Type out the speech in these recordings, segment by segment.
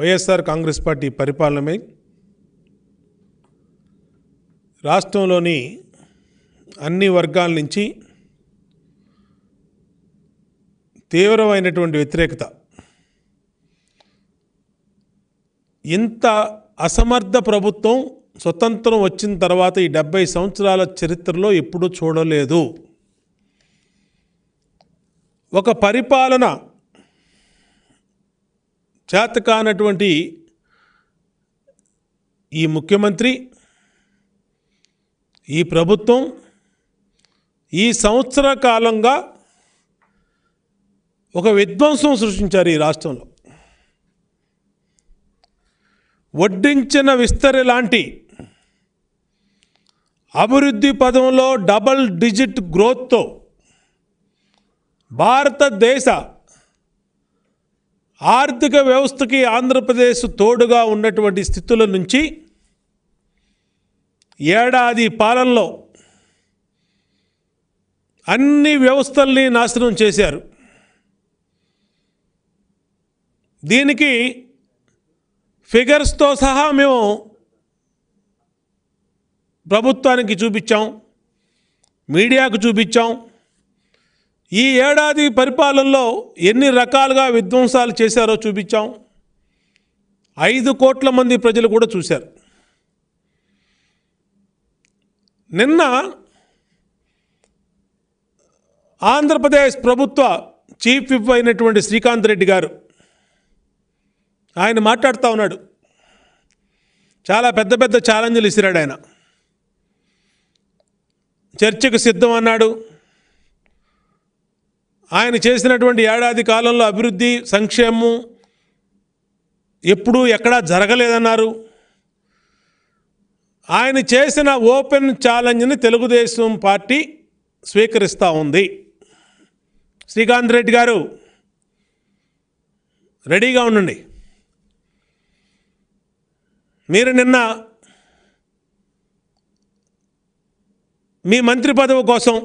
YSR Congress party పరిపాలనమే రాష్ట్రంలోని అన్ని వర్గాల నుంచి తీవ్రమైనటువంటి వ్యతిరేకత ఇంత అసమర్థ ప్రభుత్వం స్వతంత్రం వచ్చిన తర్వాత ఈ డెబ్బై సంవత్సరాల చరిత్రలో ఎప్పుడూ చూడలేదు ఒక పరిపాలన చేత కానటువంటి ఈ ముఖ్యమంత్రి ఈ ప్రభుత్వం ఈ సంవత్సర కాలంగా ఒక విధ్వంసం సృష్టించారు ఈ రాష్ట్రంలో వడ్డించిన విస్తరి లాంటి అభివృద్ధి పదంలో డబల్ డిజిట్ గ్రోత్తో భారతదేశ ఆర్థిక వ్యవస్థకి ఆంధ్రప్రదేశ్ తోడుగా ఉన్నటువంటి స్థితుల నుంచి ఏడాది పాలనలో అన్ని వ్యవస్థల్ని నాశనం చేశారు దీనికి ఫిగర్స్తో సహా మేము ప్రభుత్వానికి చూపించాం మీడియాకు చూపించాం ఈ ఏడాది పరిపాలనలో ఎన్ని రకాలుగా విధ్వంసాలు చేశారో చూపించాం ఐదు కోట్ల మంది ప్రజలు కూడా చూశారు నిన్న ఆంధ్రప్రదేశ్ ప్రభుత్వ చీఫ్ విప్ అయినటువంటి శ్రీకాంత్ రెడ్డి గారు ఆయన మాట్లాడుతూ ఉన్నాడు చాలా పెద్ద పెద్ద ఛాలెంజ్లు ఇసిరాడు ఆయన చర్చకు సిద్ధం అన్నాడు ఆయన చేసినటువంటి ఏడాది కాలంలో అభివృద్ధి సంక్షేమం ఎప్పుడూ ఎక్కడా జరగలేదన్నారు ఆయన చేసిన ఓపెన్ ఛాలెంజ్ని తెలుగుదేశం పార్టీ స్వీకరిస్తూ ఉంది శ్రీకాంత్ రెడ్డి గారు రెడీగా ఉండండి మీరు నిన్న మీ మంత్రి పదవి కోసం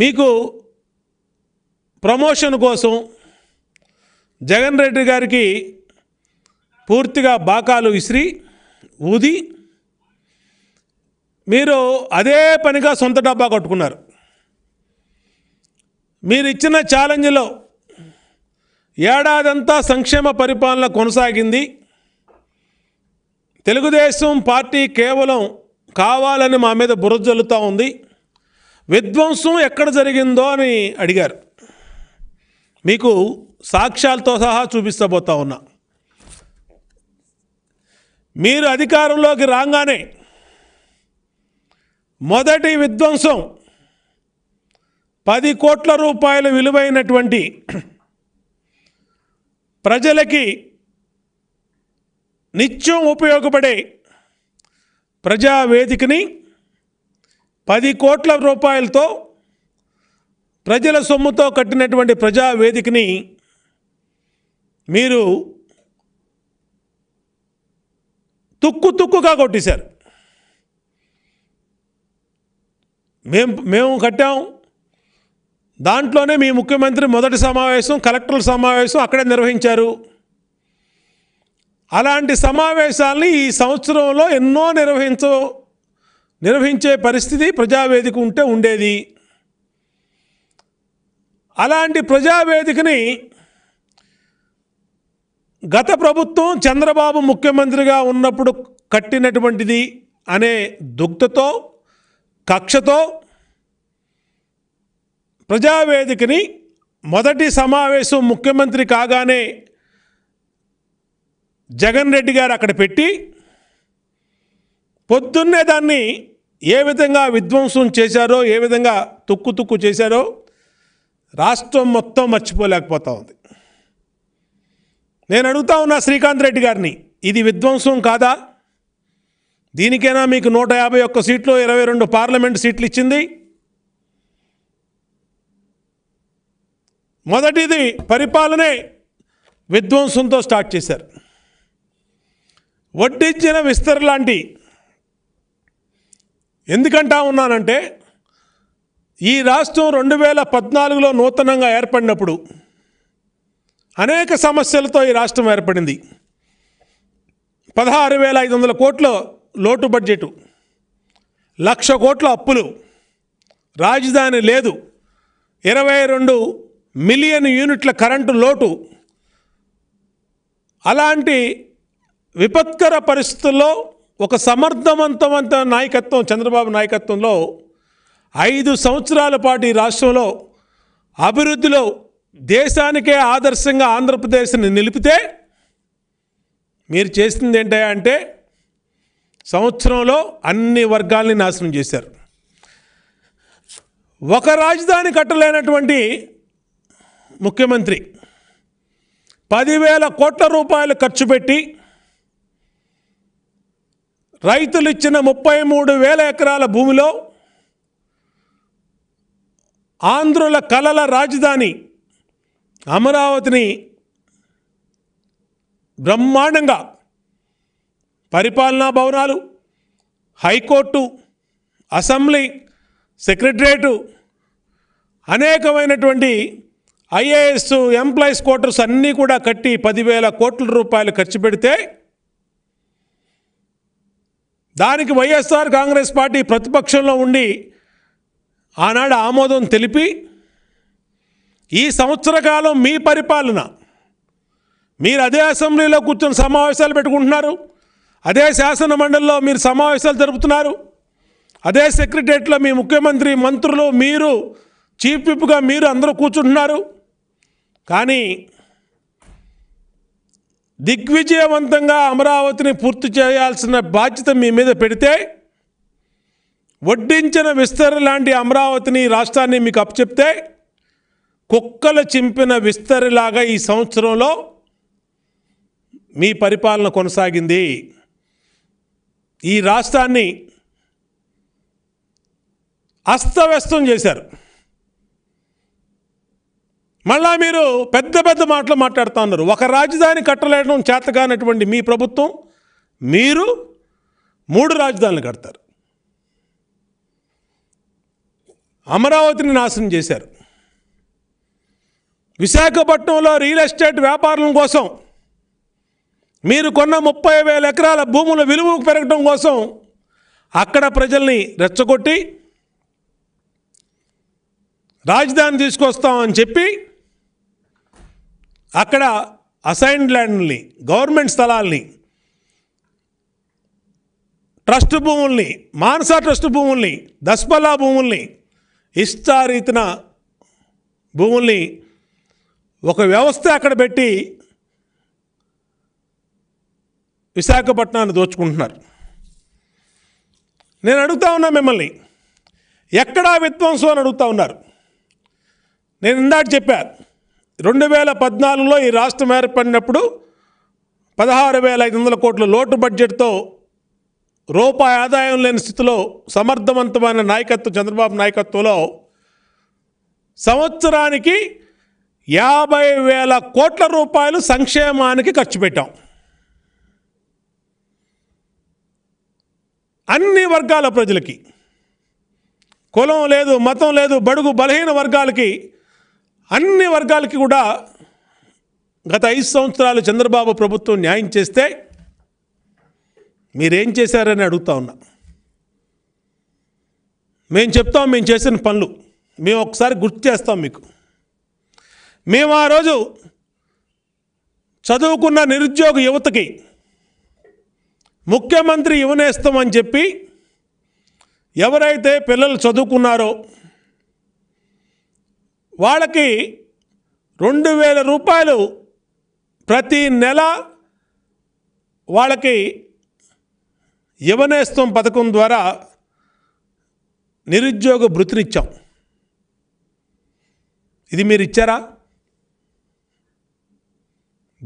మీకు ప్రమోషన్ కోసం జగన్ రెడ్డి గారికి పూర్తిగా బాకాలు విసిరి ఊది మీరు అదే పనిగా సొంత డబ్బా కట్టుకున్నారు మీరు ఇచ్చిన ఛాలెంజ్లో ఏడాదంతా సంక్షేమ పరిపాలన కొనసాగింది తెలుగుదేశం పార్టీ కేవలం కావాలని మా మీద బురజల్లుతూ ఉంది విధ్వంసం ఎక్కడ జరిగిందో అని అడిగారు మీకు సాక్ష్యాలతో సహా చూపిస్తబోతా ఉన్నా మీరు అధికారంలోకి రాగానే మొదటి విధ్వంసం పది కోట్ల రూపాయల విలువైనటువంటి ప్రజలకి నిత్యం ఉపయోగపడే ప్రజావేదికని పది కోట్ల రూపాయలతో ప్రజల సొమ్ముతో కట్టినటువంటి ప్రజావేదికని మీరు తుక్కు తుక్కుగా కొట్టేశారు మేం మేము కట్టాం దాంట్లోనే మీ ముఖ్యమంత్రి మొదటి సమావేశం కలెక్టర్ల సమావేశం అక్కడే నిర్వహించారు అలాంటి సమావేశాలని ఈ సంవత్సరంలో ఎన్నో నిర్వహించ నిర్వహించే పరిస్థితి ప్రజావేదిక ఉంటే ఉండేది అలాంటి ప్రజావేదికని గత ప్రభుత్వం చంద్రబాబు ముఖ్యమంత్రిగా ఉన్నప్పుడు కట్టినటువంటిది అనే దుగ్ధతో కక్షతో ప్రజావేదికని మొదటి సమావేశం ముఖ్యమంత్రి కాగానే జగన్ రెడ్డి గారు అక్కడ పెట్టి పొద్దున్నే దాన్ని ఏ విధంగా విధ్వంసం చేశారో ఏ విధంగా తుక్కు తుక్కు చేశారో రాష్ట్రం మొత్తం మర్చిపోలేకపోతా ఉంది నేను అడుగుతా ఉన్నా శ్రీకాంత్ రెడ్డి గారిని ఇది విధ్వంసం కాదా దీనికైనా మీకు నూట యాభై ఒక్క సీట్లు ఇరవై రెండు పార్లమెంట్ సీట్లు ఇచ్చింది మొదటిది పరిపాలనే విధ్వంసంతో స్టార్ట్ చేశారు వడ్డించిన విస్తర్ లాంటి ఎందుకంటా ఉన్నానంటే ఈ రాష్ట్రం రెండు వేల పద్నాలుగులో నూతనంగా ఏర్పడినప్పుడు అనేక సమస్యలతో ఈ రాష్ట్రం ఏర్పడింది పదహారు వేల ఐదు వందల కోట్ల లోటు బడ్జెటు లక్ష కోట్ల అప్పులు రాజధాని లేదు ఇరవై రెండు మిలియన్ యూనిట్ల కరెంటు లోటు అలాంటి విపత్కర పరిస్థితుల్లో ఒక సమర్థవంతవంత నాయకత్వం చంద్రబాబు నాయకత్వంలో ఐదు సంవత్సరాల పాటు ఈ రాష్ట్రంలో అభివృద్ధిలో దేశానికే ఆదర్శంగా ఆంధ్రప్రదేశ్ని నిలిపితే మీరు చేసింది ఏంటంటే అంటే సంవత్సరంలో అన్ని వర్గాల్ని నాశనం చేశారు ఒక రాజధాని కట్టలేనటువంటి ముఖ్యమంత్రి పదివేల కోట్ల రూపాయలు ఖర్చు పెట్టి రైతులు ఇచ్చిన ముప్పై మూడు వేల ఎకరాల భూమిలో ఆంధ్రుల కలల రాజధాని అమరావతిని బ్రహ్మాండంగా పరిపాలనా భవనాలు హైకోర్టు అసెంబ్లీ సెక్రటరేటు అనేకమైనటువంటి ఐఏఎస్ ఎంప్లాయీస్ క్వార్టర్స్ అన్నీ కూడా కట్టి పదివేల కోట్ల రూపాయలు ఖర్చు పెడితే దానికి వైఎస్ఆర్ కాంగ్రెస్ పార్టీ ప్రతిపక్షంలో ఉండి ఆనాడు ఆమోదం తెలిపి ఈ సంవత్సర కాలం మీ పరిపాలన మీరు అదే అసెంబ్లీలో కూర్చొని సమావేశాలు పెట్టుకుంటున్నారు అదే శాసన మండలిలో మీరు సమావేశాలు జరుపుతున్నారు అదే సెక్రటరియట్లో మీ ముఖ్యమంత్రి మంత్రులు మీరు చీఫ్ విప్గా మీరు అందరూ కూర్చుంటున్నారు కానీ దిగ్విజయవంతంగా అమరావతిని పూర్తి చేయాల్సిన బాధ్యత మీ మీద పెడితే వడ్డించిన విస్తర లాంటి అమరావతిని రాష్ట్రాన్ని మీకు అప్పచెప్తే కుక్కలు చింపిన విస్తరిలాగా ఈ సంవత్సరంలో మీ పరిపాలన కొనసాగింది ఈ రాష్ట్రాన్ని అస్తవ్యస్తం చేశారు మళ్ళా మీరు పెద్ద పెద్ద మాటలు మాట్లాడుతూ ఉన్నారు ఒక రాజధాని కట్టలేడం చేతగానటువంటి మీ ప్రభుత్వం మీరు మూడు రాజధానులు కడతారు అమరావతిని నాశనం చేశారు విశాఖపట్నంలో రియల్ ఎస్టేట్ వ్యాపారం కోసం మీరు కొన్న ముప్పై వేల ఎకరాల భూముల విలువ పెరగడం కోసం అక్కడ ప్రజల్ని రెచ్చగొట్టి రాజధాని తీసుకొస్తామని చెప్పి అక్కడ అసైన్డ్ ల్యాండ్ని గవర్నమెంట్ స్థలాల్ని ట్రస్ట్ భూముల్ని మానసా ట్రస్ట్ భూముల్ని దస్పల్లా భూముల్ని ఇష్టారీతిన భూముల్ని ఒక వ్యవస్థ అక్కడ పెట్టి విశాఖపట్నాన్ని దోచుకుంటున్నారు నేను అడుగుతా ఉన్నా మిమ్మల్ని ఎక్కడా విధ్వంసం అని అడుగుతా ఉన్నారు నేను ఇందాక చెప్పాను రెండు వేల పద్నాలుగులో ఈ రాష్ట్రం ఏర్పడినప్పుడు పదహారు వేల ఐదు వందల కోట్ల లోటు బడ్జెట్తో రూపాయి ఆదాయం లేని స్థితిలో సమర్థవంతమైన నాయకత్వం చంద్రబాబు నాయకత్వంలో సంవత్సరానికి యాభై వేల కోట్ల రూపాయలు సంక్షేమానికి ఖర్చు పెట్టాం అన్ని వర్గాల ప్రజలకి కులం లేదు మతం లేదు బడుగు బలహీన వర్గాలకి అన్ని వర్గాలకి కూడా గత ఐదు సంవత్సరాలు చంద్రబాబు ప్రభుత్వం న్యాయం చేస్తే మీరేం చేశారని అడుగుతా ఉన్నా మేము చెప్తాం మేము చేసిన పనులు మేము ఒకసారి గుర్తు చేస్తాం మీకు మేము ఆ రోజు చదువుకున్న నిరుద్యోగ యువతకి ముఖ్యమంత్రి ఇవ్వనేస్తామని చెప్పి ఎవరైతే పిల్లలు చదువుకున్నారో వాళ్ళకి రెండు వేల రూపాయలు ప్రతి నెల వాళ్ళకి యువనేస్తం పథకం ద్వారా నిరుద్యోగ భృతినిచ్చాం ఇది మీరు ఇచ్చారా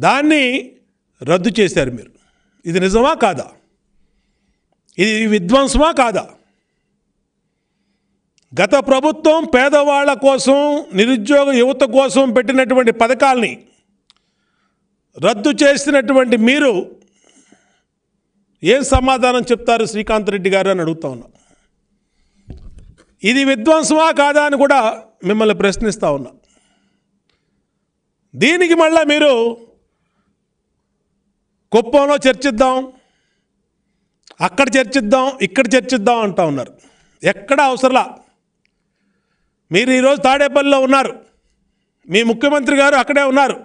దాన్ని రద్దు చేశారు మీరు ఇది నిజమా కాదా ఇది విధ్వంసమా కాదా గత ప్రభుత్వం పేదవాళ్ల కోసం నిరుద్యోగ యువత కోసం పెట్టినటువంటి పథకాల్ని రద్దు చేసినటువంటి మీరు ఏం సమాధానం చెప్తారు శ్రీకాంత్ రెడ్డి గారు అని అడుగుతా ఉన్నా ఇది విధ్వంసమా కాదా అని కూడా మిమ్మల్ని ప్రశ్నిస్తూ ఉన్నా దీనికి మళ్ళా మీరు కుప్పంలో చర్చిద్దాం అక్కడ చర్చిద్దాం ఇక్కడ చర్చిద్దాం అంటూ ఉన్నారు ఎక్కడ అవసరంలా మీరు ఈరోజు తాడేపల్లిలో ఉన్నారు మీ ముఖ్యమంత్రి గారు అక్కడే ఉన్నారు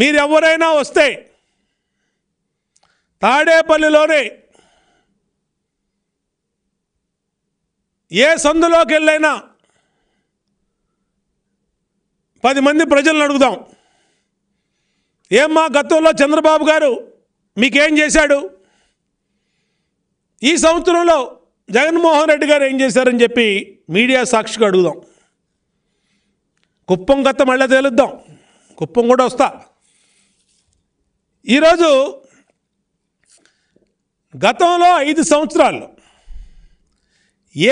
మీరు ఎవరైనా వస్తే తాడేపల్లిలోనే ఏ సందులోకి వెళ్ళైనా పది మంది ప్రజలను అడుగుదాం ఏమ్మా గతంలో చంద్రబాబు గారు మీకేం చేశాడు ఈ సంవత్సరంలో జగన్మోహన్ రెడ్డి గారు ఏం చేశారని చెప్పి మీడియా సాక్షిగా అడుగుదాం కుప్పం గత మళ్ళీ తేలుద్దాం కుప్పం కూడా వస్తా ఈరోజు గతంలో ఐదు సంవత్సరాలు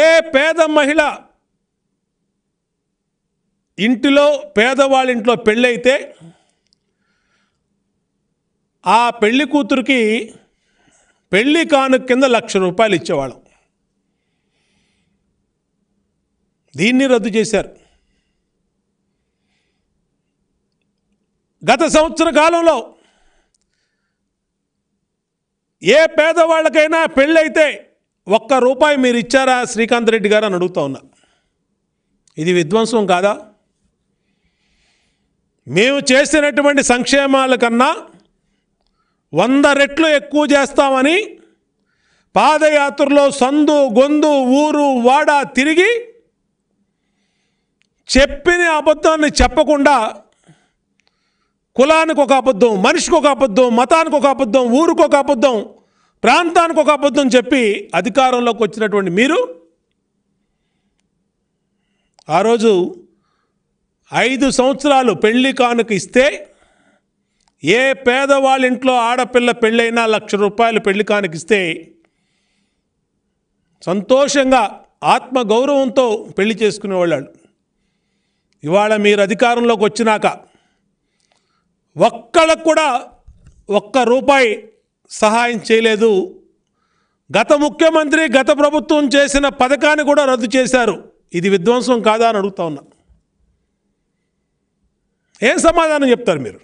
ఏ పేద మహిళ ఇంటిలో పేదవాళ్ళ ఇంట్లో పెళ్ళైతే ఆ పెళ్ళికూతురికి కూతురికి పెళ్లి కానుక కింద లక్ష రూపాయలు ఇచ్చేవాళ్ళం దీన్ని రద్దు చేశారు గత సంవత్సర కాలంలో ఏ పేదవాళ్ళకైనా పెళ్ళైతే ఒక్క రూపాయి మీరు ఇచ్చారా శ్రీకాంత్ రెడ్డి గారు అని అడుగుతా ఉన్నా ఇది విధ్వంసం కాదా మేము చేసినటువంటి సంక్షేమాల కన్నా వంద రెట్లు ఎక్కువ చేస్తామని పాదయాత్రలో సందు గొందు ఊరు వాడ తిరిగి చెప్పిన అబద్ధాన్ని చెప్పకుండా కులానికి ఒక అబద్ధం మనిషికి ఒక అబద్ధం మతానికి ఒక అబద్ధం ఊరికి ఒక అబద్ధం ప్రాంతానికి ఒక అబద్ధం చెప్పి అధికారంలోకి వచ్చినటువంటి మీరు ఆ రోజు ఐదు సంవత్సరాలు పెళ్లి కానుక ఇస్తే ఏ పేదవాళ్ళ ఇంట్లో ఆడపిల్ల పెళ్ళైనా లక్ష రూపాయలు పెళ్లి కానుకిస్తే సంతోషంగా ఆత్మగౌరవంతో పెళ్లి చేసుకునేవాళ్ళు ఇవాళ మీరు అధికారంలోకి వచ్చినాక ఒక్కళ్ళకు కూడా ఒక్క రూపాయి సహాయం చేయలేదు గత ముఖ్యమంత్రి గత ప్రభుత్వం చేసిన పథకాన్ని కూడా రద్దు చేశారు ఇది విధ్వంసం కాదా అని అడుగుతా ఉన్నా ఏం సమాధానం చెప్తారు మీరు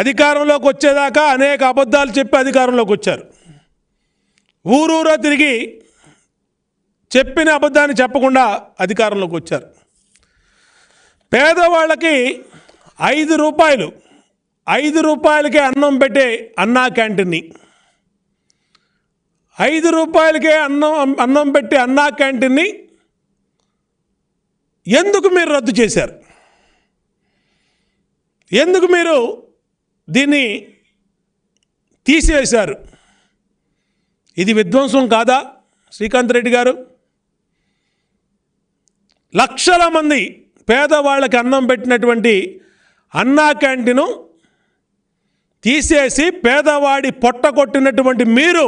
అధికారంలోకి వచ్చేదాకా అనేక అబద్ధాలు చెప్పి అధికారంలోకి వచ్చారు ఊరూరా తిరిగి చెప్పిన అబద్ధాన్ని చెప్పకుండా అధికారంలోకి వచ్చారు పేదవాళ్ళకి ఐదు రూపాయలు ఐదు రూపాయలకే అన్నం పెట్టే అన్నా క్యాంటీన్ని ఐదు రూపాయలకే అన్నం అన్నం పెట్టే అన్నా క్యాంటీన్ని ఎందుకు మీరు రద్దు చేశారు ఎందుకు మీరు దీన్ని తీసివేశారు ఇది విధ్వంసం కాదా శ్రీకాంత్ రెడ్డి గారు లక్షల మంది పేదవాళ్ళకి అన్నం పెట్టినటువంటి అన్నా క్యాంటీను తీసేసి పేదవాడి పొట్ట కొట్టినటువంటి మీరు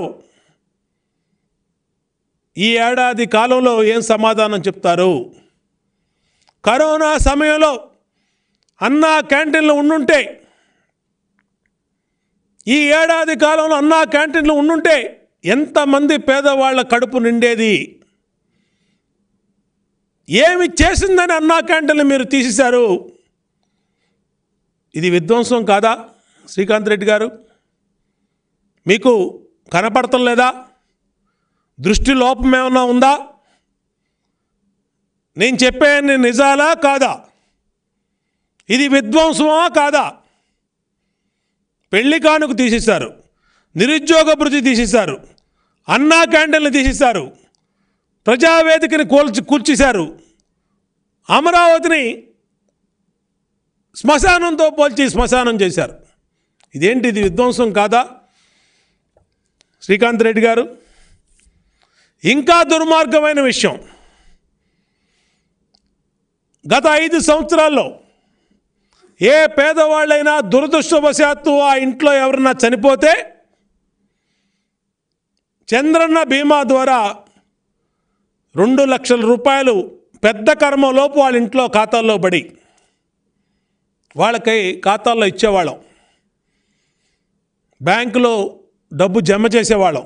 ఈ ఏడాది కాలంలో ఏం సమాధానం చెప్తారు కరోనా సమయంలో అన్నా క్యాంటీన్లు ఉండుంటే ఈ ఏడాది కాలంలో అన్నా క్యాంటీన్లు ఉండుంటే ఎంతమంది పేదవాళ్ళ కడుపు నిండేది ఏమి చేసిందని అన్నా క్యాంటీన్లు మీరు తీసేశారు ఇది విధ్వంసం కాదా శ్రీకాంత్ రెడ్డి గారు మీకు కనపడటం లేదా దృష్టి లోపం ఏమన్నా ఉందా నేను చెప్పేది నిజాలా కాదా ఇది విధ్వంసమా కాదా పెళ్లి కానుక తీసేశారు నిరుద్యోగ భృతి తీసేశారు అన్నా క్యాండిల్ని తీసేశారు ప్రజావేదికని కూల్చి కూల్చేశారు అమరావతిని శ్మశానంతో పోల్చి శ్మశానం చేశారు ఇదేంటి ఇది విధ్వంసం కాదా శ్రీకాంత్ రెడ్డి గారు ఇంకా దుర్మార్గమైన విషయం గత ఐదు సంవత్సరాల్లో ఏ పేదవాళ్ళైనా దురదృష్టవశాత్తు ఆ ఇంట్లో ఎవరన్నా చనిపోతే చంద్రన్న బీమా ద్వారా రెండు లక్షల రూపాయలు పెద్ద కర్మలోపు వాళ్ళ ఇంట్లో ఖాతాల్లో పడి వాళ్ళకై ఖాతాల్లో ఇచ్చేవాళ్ళం బ్యాంకులో డబ్బు జమ చేసేవాళ్ళం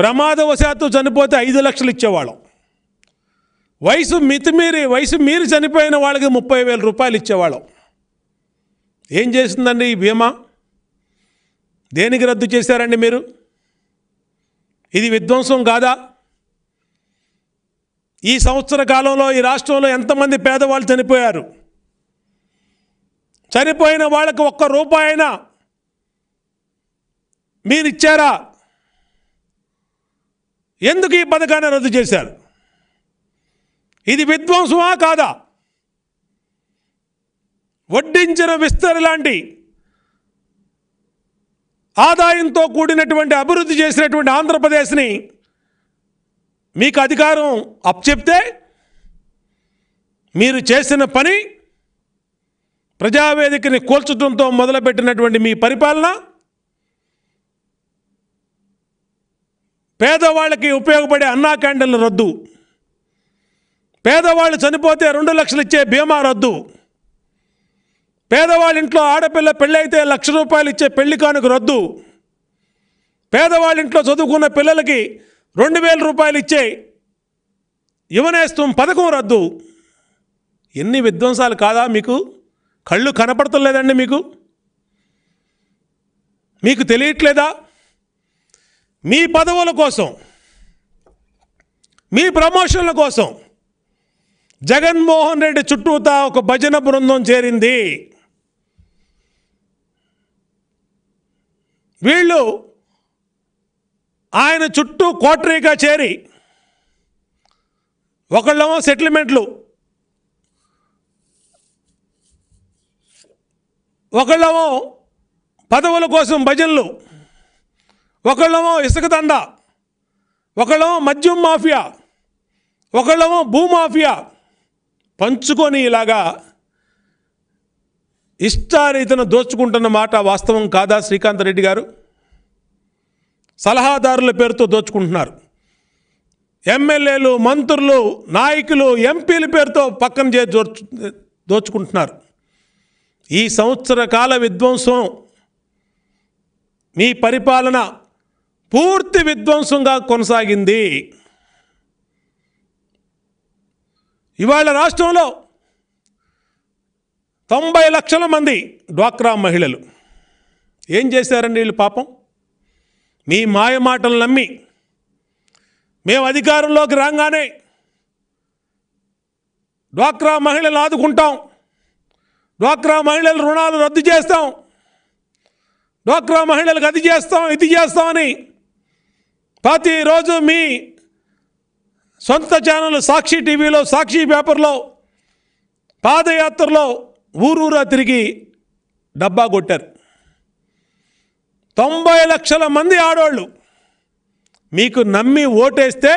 ప్రమాదవశాత్తు చనిపోతే ఐదు లక్షలు ఇచ్చేవాళ్ళం వయసు మితిమీరి వయసు మీరు చనిపోయిన వాళ్ళకి ముప్పై వేల రూపాయలు ఇచ్చేవాళ్ళం ఏం చేసిందండి ఈ బీమా దేనికి రద్దు చేశారండి మీరు ఇది విధ్వంసం కాదా ఈ సంవత్సర కాలంలో ఈ రాష్ట్రంలో ఎంతమంది పేదవాళ్ళు చనిపోయారు చనిపోయిన వాళ్ళకు ఒక్క మీరు మీరిచ్చారా ఎందుకు ఈ పథకాన్ని రద్దు చేశారు ఇది విధ్వంసమా కాదా వడ్డించిన విస్తరి లాంటి ఆదాయంతో కూడినటువంటి అభివృద్ధి చేసినటువంటి ఆంధ్రప్రదేశ్ని మీకు అధికారం అప్పచెప్తే మీరు చేసిన పని ప్రజావేదికని కూల్చడంతో మొదలుపెట్టినటువంటి మీ పరిపాలన పేదవాళ్ళకి ఉపయోగపడే అన్నా క్యాండిల్ని రద్దు పేదవాళ్ళు చనిపోతే రెండు లక్షలు ఇచ్చే బీమా రద్దు పేదవాళ్ళ ఇంట్లో ఆడపిల్ల పెళ్ళైతే లక్ష రూపాయలు ఇచ్చే పెళ్లి కానుక రద్దు పేదవాళ్ళ ఇంట్లో చదువుకున్న పిల్లలకి రెండు వేల రూపాయలు ఇచ్చే యువనేస్తం పథకం రద్దు ఎన్ని విధ్వంసాలు కాదా మీకు కళ్ళు కనపడతలేదండి మీకు మీకు తెలియట్లేదా మీ పదవుల కోసం మీ ప్రమోషన్ల కోసం జగన్మోహన్ రెడ్డి చుట్టూతా ఒక భజన బృందం చేరింది వీళ్ళు ఆయన చుట్టూ కోటరీగా చేరి ఒకళ్ళేమో సెటిల్మెంట్లు ఒకళ్ళేమో పదవుల కోసం భజనలు ఒకళ్ళేమో ఇసుక దండ ఒకళ్ళేమో మద్యం మాఫియా ఒకళ్ళేమో భూమాఫియా పంచుకొని ఇలాగా ఇష్టారీతను దోచుకుంటున్న మాట వాస్తవం కాదా శ్రీకాంత్ రెడ్డి గారు సలహాదారుల పేరుతో దోచుకుంటున్నారు ఎమ్మెల్యేలు మంత్రులు నాయకులు ఎంపీల పేరుతో పక్కన చేసి దోచుకుంటున్నారు ఈ సంవత్సర కాల విధ్వంసం మీ పరిపాలన పూర్తి విధ్వంసంగా కొనసాగింది ఇవాళ రాష్ట్రంలో తొంభై లక్షల మంది డ్వాక్రా మహిళలు ఏం చేశారండి వీళ్ళు పాపం మీ మాయ మాటలు నమ్మి మేము అధికారంలోకి రాగానే డ్వాక్రా మహిళలు ఆదుకుంటాం డ్వాక్రా మహిళలు రుణాలు రద్దు చేస్తాం డ్వాక్రా మహిళలకు అది చేస్తాం ఇది చేస్తామని ప్రతిరోజు మీ సొంత ఛానల్ సాక్షి టీవీలో సాక్షి పేపర్లో పాదయాత్రలో ఊరూరా తిరిగి డబ్బా కొట్టారు తొంభై లక్షల మంది ఆడవాళ్ళు మీకు నమ్మి ఓటేస్తే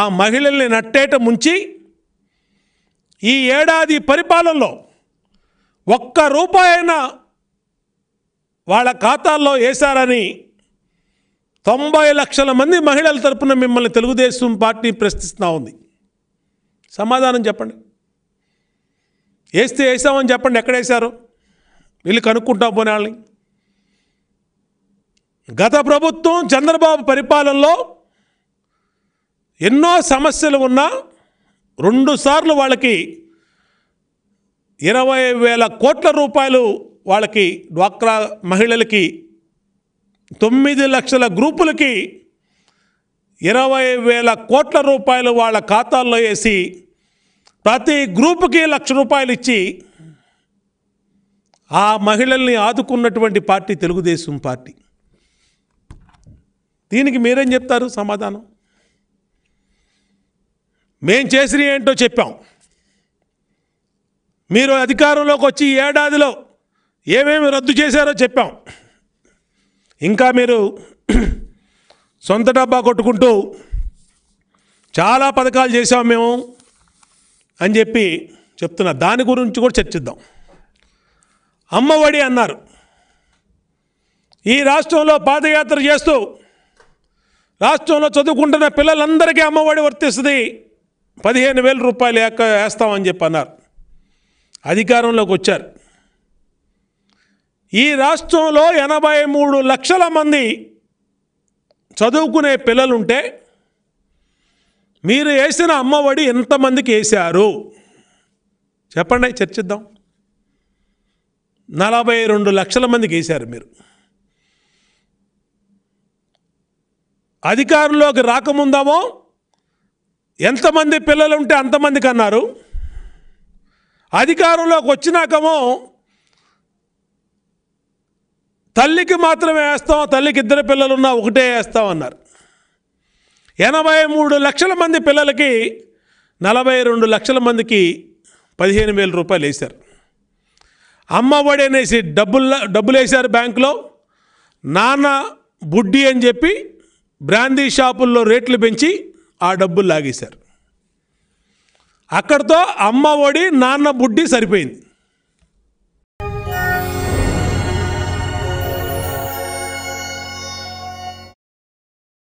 ఆ మహిళల్ని నట్టేట ముంచి ఈ ఏడాది పరిపాలనలో ఒక్క రూపాయైనా వాళ్ళ ఖాతాల్లో వేశారని తొంభై లక్షల మంది మహిళల తరపున మిమ్మల్ని తెలుగుదేశం పార్టీ ప్రశ్నిస్తూ ఉంది సమాధానం చెప్పండి వేస్తే వేసామని చెప్పండి ఎక్కడ వేశారు వీళ్ళు కనుక్కుంటా పోనీ వాళ్ళని గత ప్రభుత్వం చంద్రబాబు పరిపాలనలో ఎన్నో సమస్యలు ఉన్నా రెండుసార్లు వాళ్ళకి ఇరవై వేల కోట్ల రూపాయలు వాళ్ళకి డ్వాక్రా మహిళలకి తొమ్మిది లక్షల గ్రూపులకి ఇరవై వేల కోట్ల రూపాయలు వాళ్ళ ఖాతాల్లో వేసి ప్రతి గ్రూపుకి లక్ష రూపాయలు ఇచ్చి ఆ మహిళల్ని ఆదుకున్నటువంటి పార్టీ తెలుగుదేశం పార్టీ దీనికి మీరేం చెప్తారు సమాధానం మేం చేసినవి ఏంటో చెప్పాం మీరు అధికారంలోకి వచ్చి ఏడాదిలో ఏమేమి రద్దు చేశారో చెప్పాం ఇంకా మీరు సొంత డబ్బా కొట్టుకుంటూ చాలా పథకాలు చేసాం మేము అని చెప్పి చెప్తున్నా దాని గురించి కూడా చర్చిద్దాం అమ్మఒడి అన్నారు ఈ రాష్ట్రంలో పాదయాత్ర చేస్తూ రాష్ట్రంలో చదువుకుంటున్న పిల్లలందరికీ అమ్మఒడి వర్తిస్తుంది పదిహేను వేల రూపాయలు ఎక్క వేస్తామని చెప్పి అన్నారు అధికారంలోకి వచ్చారు ఈ రాష్ట్రంలో ఎనభై మూడు లక్షల మంది చదువుకునే పిల్లలుంటే మీరు వేసిన అమ్మఒడి ఎంతమందికి వేశారు చెప్పండి చర్చిద్దాం నలభై రెండు లక్షల మందికి వేశారు మీరు అధికారంలోకి రాకముందామో ఎంతమంది పిల్లలు ఉంటే అంతమందికి అన్నారు అధికారంలోకి వచ్చినాకమో తల్లికి మాత్రమే వేస్తాం తల్లికి ఇద్దరు పిల్లలు ఉన్నా ఒకటే వేస్తామన్నారు ఎనభై మూడు లక్షల మంది పిల్లలకి నలభై రెండు లక్షల మందికి పదిహేను వేల రూపాయలు వేశారు అమ్మ ఒడి అనేసి డబ్బులు డబ్బులు వేశారు బ్యాంకులో నాన్న బుడ్డి అని చెప్పి బ్రాందీ షాపుల్లో రేట్లు పెంచి ఆ డబ్బులు లాగేశారు అక్కడితో అమ్మ ఒడి నాన్న బుడ్డి సరిపోయింది